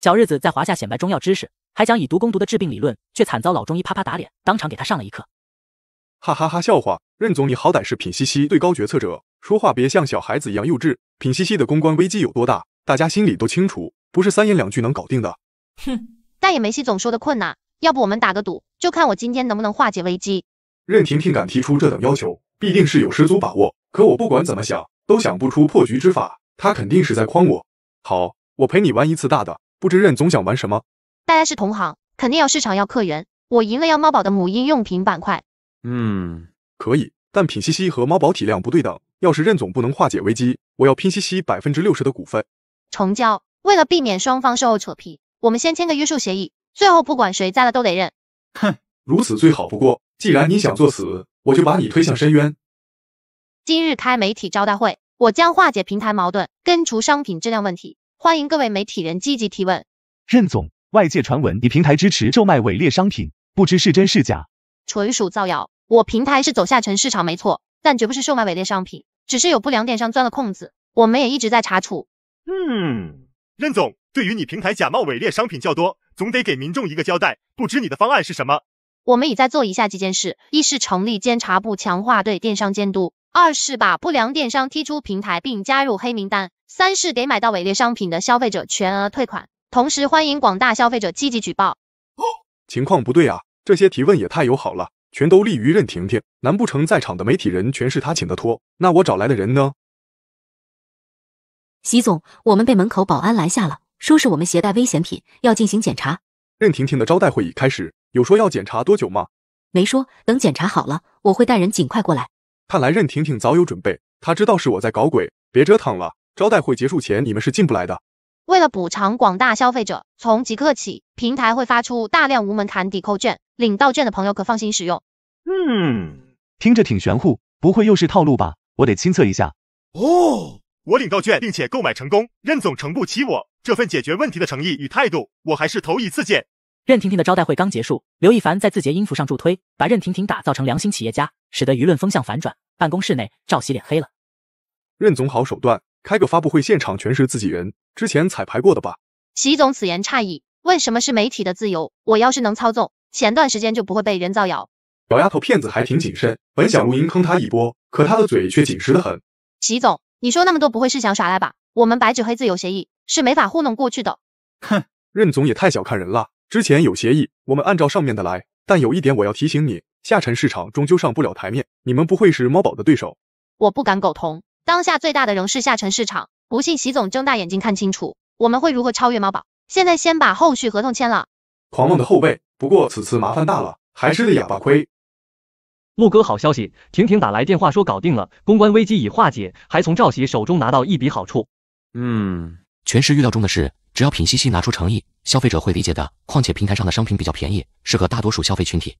小日子在华夏显摆中药知识，还讲以毒攻毒的治病理论，却惨遭老中医啪啪打脸，当场给他上了一课。哈哈哈，笑话！任总，你好歹是品西西最高决策者，说话别像小孩子一样幼稚。品西西的公关危机有多大，大家心里都清楚，不是三言两句能搞定的。哼，但也没西总说的困难。要不我们打个赌，就看我今天能不能化解危机。任婷婷敢提出这等要求，必定是有十足把握。可我不管怎么想，都想不出破局之法。她肯定是在诓我。好，我陪你玩一次大的。不知任总想玩什么？大家是同行，肯定要市场，要客源。我赢了，要猫宝的母婴用品板块。嗯，可以，但品西西和猫宝体量不对等。要是任总不能化解危机，我要拼西西百分之六十的股份。成交。为了避免双方售后扯皮，我们先签个约束协议。最后，不管谁栽了，都得认。哼，如此最好不过。既然你想作死，我就把你推向深渊。今日开媒体招待会，我将化解平台矛盾，根除商品质量问题。欢迎各位媒体人积极提问。任总，外界传闻你平台支持售卖伪劣商品，不知是真是假？纯属造谣，我平台是走下沉市场没错，但绝不是售卖伪劣商品，只是有不良电商钻了空子，我们也一直在查处。嗯，任总，对于你平台假冒伪劣商品较多，总得给民众一个交代，不知你的方案是什么？我们已在做以下几件事，一是成立监察部，强化对电商监督。二是把不良电商踢出平台并加入黑名单，三是给买到伪劣商品的消费者全额退款，同时欢迎广大消费者积极举报。哦，情况不对啊，这些提问也太友好了，全都利于任婷婷，难不成在场的媒体人全是他请的托？那我找来的人呢？习总，我们被门口保安拦下了，说是我们携带危险品，要进行检查。任婷婷的招待会已开始，有说要检查多久吗？没说，等检查好了，我会带人尽快过来。看来任婷婷早有准备，她知道是我在搞鬼。别折腾了，招待会结束前你们是进不来的。为了补偿广大消费者，从即刻起，平台会发出大量无门槛抵扣券，领到券的朋友可放心使用。嗯，听着挺玄乎，不会又是套路吧？我得亲测一下。哦，我领到券并且购买成功，任总诚不欺我，这份解决问题的诚意与态度，我还是头一次见。任婷婷的招待会刚结束，刘亦凡在字节音符上助推，把任婷婷打造成良心企业家，使得舆论风向反转。办公室内，赵喜脸黑了。任总好手段，开个发布会，现场全是自己人，之前彩排过的吧？习总此言差矣，为什么是媒体的自由？我要是能操纵，前段时间就不会被人造谣。小丫头骗子还挺谨慎，本想无音坑她一波，可她的嘴却紧实的很。习总，你说那么多，不会是想耍赖吧？我们白纸黑字有协议，是没法糊弄过去的。哼，任总也太小看人了。之前有协议，我们按照上面的来，但有一点我要提醒你，下沉市场终究上不了台面。你们不会是猫宝的对手，我不敢苟同。当下最大的仍是下沉市场，不信习总睁大眼睛看清楚，我们会如何超越猫宝？现在先把后续合同签了。狂妄的后辈，不过此次麻烦大了，还是个哑巴亏。陆哥，好消息，婷婷打来电话说搞定了，公关危机已化解，还从赵喜手中拿到一笔好处。嗯，全是预料中的事，只要品西西拿出诚意，消费者会理解的。况且平台上的商品比较便宜，适合大多数消费群体。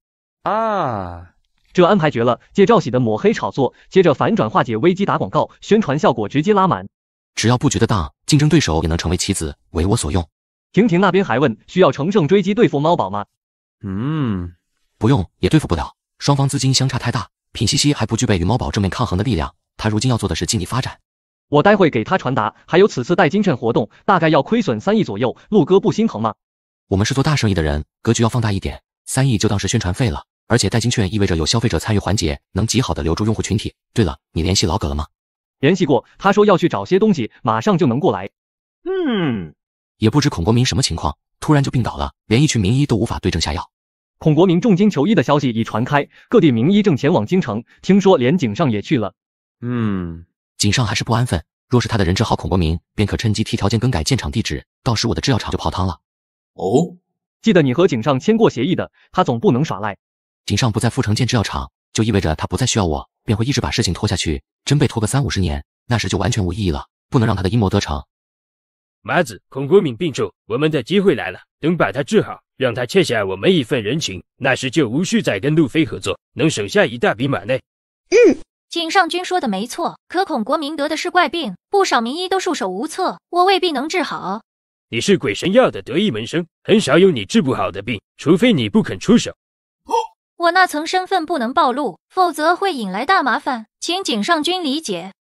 啊。这安排绝了！借赵喜的抹黑炒作，接着反转化解危机，打广告，宣传效果直接拉满。只要布局的大，竞争对手也能成为棋子，为我所用。婷婷那边还问，需要乘胜追击对付猫宝吗？嗯，不用，也对付不了。双方资金相差太大，品西西还不具备与猫宝正面抗衡的力量。他如今要做的是尽力发展。我待会给他传达。还有此次带金券活动，大概要亏损三亿左右，陆哥不心疼吗？我们是做大生意的人，格局要放大一点，三亿就当是宣传费了。而且代金券意味着有消费者参与环节，能极好的留住用户群体。对了，你联系老葛了吗？联系过，他说要去找些东西，马上就能过来。嗯，也不知孔国民什么情况，突然就病倒了，连一群名医都无法对症下药。孔国民重金求医的消息已传开，各地名医正前往京城，听说连井上也去了。嗯，井上还是不安分，若是他的人治好孔国民，便可趁机提条件更改建厂地址，到时我的制药厂就泡汤了。哦，记得你和井上签过协议的，他总不能耍赖。井上不再复城建制药厂，就意味着他不再需要我，便会一直把事情拖下去。真被拖个三五十年，那时就完全无意义了。不能让他的阴谋得逞。麻子，孔国敏病重，我们的机会来了。等把他治好，让他欠下我们一份人情，那时就无需再跟路飞合作，能省下一大笔马内。嗯，井上君说的没错。可孔国敏得的是怪病，不少名医都束手无策，我未必能治好。你是鬼神药的得意门生，很少有你治不好的病，除非你不肯出手。我那层身份不能暴露，否则会引来大麻烦，请井上君理解。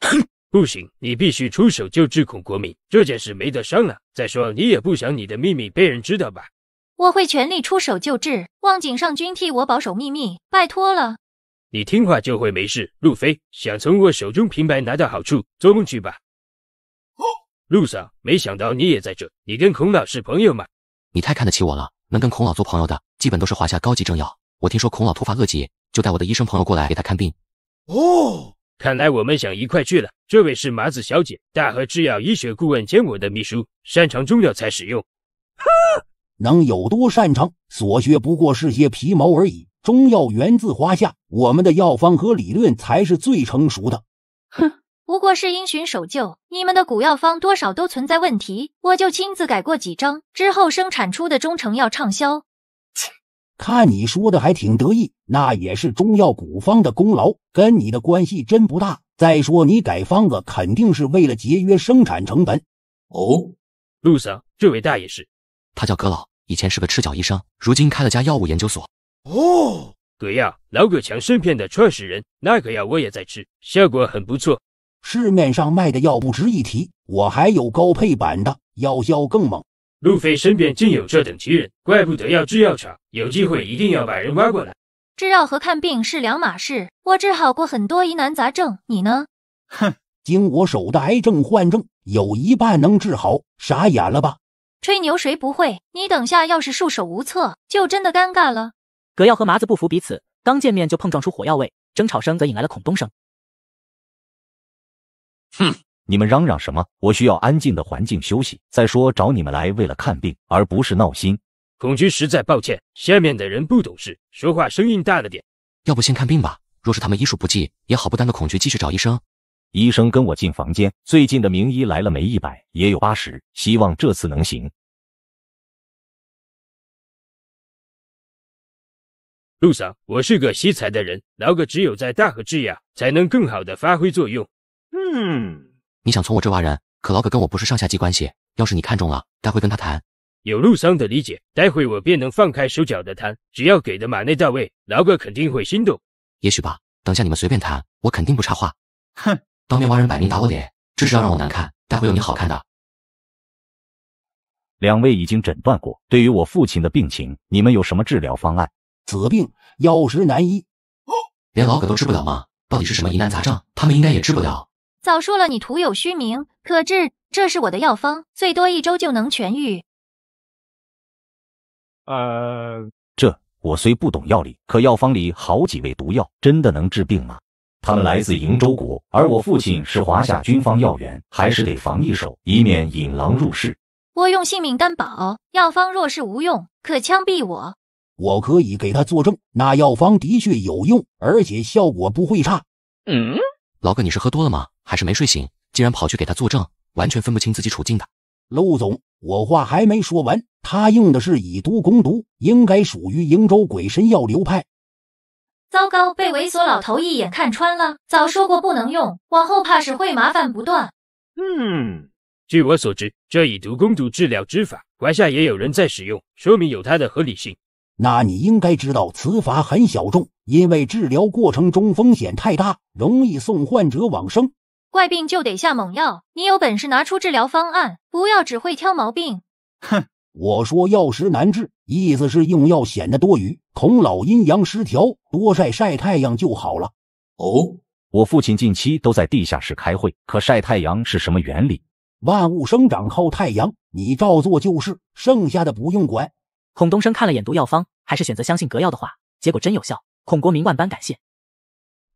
哼，不行，你必须出手救治孔国明，这件事没得商量。再说，你也不想你的秘密被人知道吧？我会全力出手救治，望井上君替我保守秘密，拜托了。你听话就会没事，路飞想从我手中平白拿到好处，做梦去吧。哦，路上没想到你也在这，你跟孔老是朋友吗？你太看得起我了，能跟孔老做朋友的，基本都是华夏高级政要。我听说孔老突发恶疾，就带我的医生朋友过来给他看病。哦，看来我们想一块去了。这位是麻子小姐，大和制药医学顾问兼我的秘书，擅长中药材使用。哈，能有多擅长？所学不过是些皮毛而已。中药源自华夏，我们的药方和理论才是最成熟的。哼，不过是因循守旧，你们的古药方多少都存在问题，我就亲自改过几张，之后生产出的中成药畅销。看你说的还挺得意，那也是中药古方的功劳，跟你的关系真不大。再说你改方子，肯定是为了节约生产成本。哦，陆桑，这位大爷是，他叫葛老，以前是个赤脚医生，如今开了家药物研究所。哦，葛药，老葛强身片的创始人，那个药我也在吃，效果很不错。市面上卖的药不值一提，我还有高配版的，药效更猛。路飞身边竟有这等奇人，怪不得要制药厂。有机会一定要把人挖过来。制药和看病是两码事。我治好过很多疑难杂症，你呢？哼，经我手的癌症患症有一半能治好，傻眼了吧？吹牛谁不会？你等下要是束手无策，就真的尴尬了。葛药和麻子不服彼此，刚见面就碰撞出火药味，争吵声则引来了孔东升。哼！你们嚷嚷什么？我需要安静的环境休息。再说，找你们来为了看病，而不是闹心。孔局，实在抱歉，下面的人不懂事，说话声音大了点。要不先看病吧？若是他们医术不济，也好不耽的孔局继续找医生。医生，跟我进房间。最近的名医来了没一百，也有八十，希望这次能行。陆嫂，我是个惜才的人，老哥只有在大河治雅，才能更好的发挥作用。嗯。你想从我这挖人，可老葛跟我不是上下级关系。要是你看中了，待会跟他谈。有陆桑的理解，待会我便能放开手脚的谈。只要给的马内到位，老葛肯定会心动。也许吧。等下你们随便谈，我肯定不插话。哼，当面挖人，摆明打我脸，这是要让我难看。待会有你好看的。两位已经诊断过，对于我父亲的病情，你们有什么治疗方案？此病，药石难医。连老葛都治不了吗？到底是什么疑难杂症？他们应该也治不了。早说了，你徒有虚名。可这，这是我的药方，最多一周就能痊愈。呃，这我虽不懂药理，可药方里好几味毒药，真的能治病吗？他们来自瀛州国，而我父亲是华夏军方要员，还是得防一手，以免引狼入室。我用性命担保，药方若是无用，可枪毙我。我可以给他作证，那药方的确有用，而且效果不会差。嗯。老哥，你是喝多了吗？还是没睡醒，竟然跑去给他作证，完全分不清自己处境的。陆总，我话还没说完，他用的是以毒攻毒，应该属于瀛州鬼神药流派。糟糕，被猥琐老头一眼看穿了。早说过不能用，往后怕是会麻烦不断。嗯，据我所知，这以毒攻毒治疗之法，华夏也有人在使用，说明有它的合理性。那你应该知道此法很小众，因为治疗过程中风险太大，容易送患者往生。怪病就得下猛药，你有本事拿出治疗方案，不要只会挑毛病。哼，我说药石难治，意思是用药显得多余。孔老阴阳失调，多晒晒太阳就好了。哦，我父亲近期都在地下室开会，可晒太阳是什么原理？万物生长靠太阳，你照做就是，剩下的不用管。孔东升看了眼毒药方，还是选择相信格药的话。结果真有效，孔国民万般感谢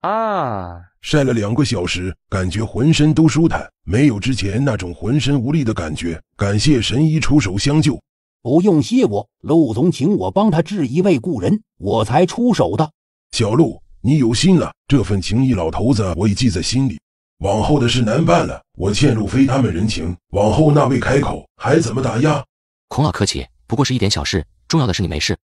啊！晒了两个小时，感觉浑身都舒坦，没有之前那种浑身无力的感觉。感谢神医出手相救，不用谢我。陆总请我帮他治一位故人，我才出手的。小陆，你有心了，这份情谊，老头子我已记在心里。往后的事难办了，我欠路飞他们人情，往后那位开口，还怎么打压？孔老客气。不过是一点小事，重要的是你没事。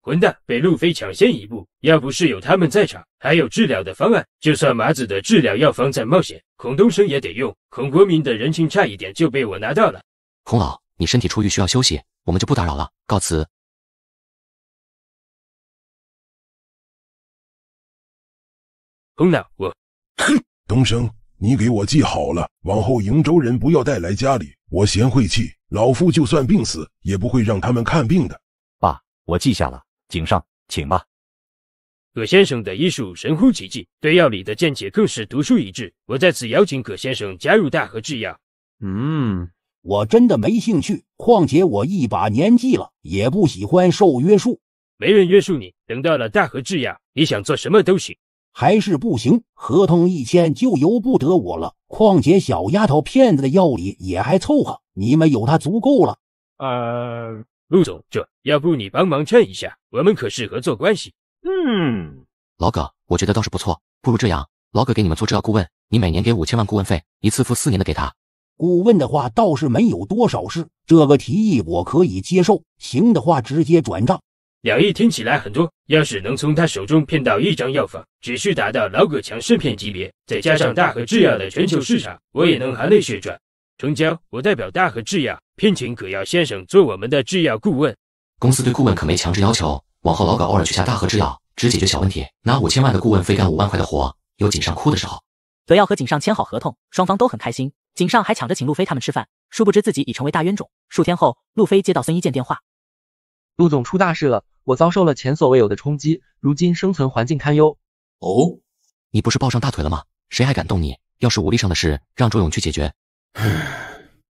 混蛋，被路飞抢先一步，要不是有他们在场，还有治疗的方案，就算麻子的治疗药方再冒险，孔东升也得用。孔国民的人情差一点就被我拿到了。孔老，你身体出狱需要休息，我们就不打扰了，告辞。孔老，我，哼，东升。你给我记好了，往后瀛州人不要带来家里，我嫌晦气。老夫就算病死，也不会让他们看病的。爸，我记下了。井上，请吧。葛先生的医术神乎其技，对药理的见解更是独树一帜。我在此邀请葛先生加入大和制药。嗯，我真的没兴趣。况且我一把年纪了，也不喜欢受约束。没人约束你，等到了大和制药，你想做什么都行。还是不行，合同一签就由不得我了。况且小丫头片子的药理也还凑合，你们有她足够了。呃，陆总，这要不你帮忙劝一下？我们可是合作关系。嗯，老葛，我觉得倒是不错，不如这样，老葛给你们做制药顾问，你每年给五千万顾问费，一次付四年的给他。顾问的话倒是没有多少事，这个提议我可以接受。行的话直接转账。两亿听起来很多，要是能从他手中骗到一张药方，只需达到老葛强势片级别，再加上大和制药的全球市场，我也能含泪血赚。成交！我代表大和制药聘请葛药先生做我们的制药顾问。公司对顾问可没强制要求，往后老葛偶尔去下大和制药，只解决小问题，拿五千万的顾问费干五万块的活，有井上哭的时候。葛药和井上签好合同，双方都很开心。井上还抢着请路飞他们吃饭，殊不知自己已成为大冤种。数天后，路飞接到孙一健电话，陆总出大事了。我遭受了前所未有的冲击，如今生存环境堪忧。哦，你不是抱上大腿了吗？谁还敢动你？要是武力上的事，让周勇去解决。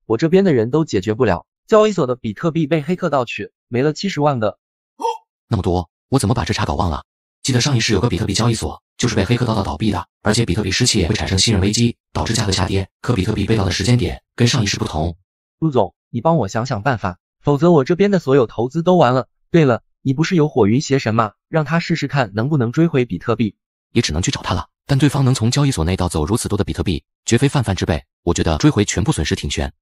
我这边的人都解决不了，交易所的比特币被黑客盗取，没了七十万个。哦，那么多，我怎么把这茬搞忘了？记得上一世有个比特币交易所，就是被黑客盗到倒闭的，而且比特币失窃会产生信任危机，导致价格下跌。可比特币被盗的时间点跟上一世不同。陆总，你帮我想想办法，否则我这边的所有投资都完了。对了。你不是有火云邪神吗？让他试试看能不能追回比特币，也只能去找他了。但对方能从交易所内盗走如此多的比特币，绝非泛泛之辈。我觉得追回全部损失挺悬。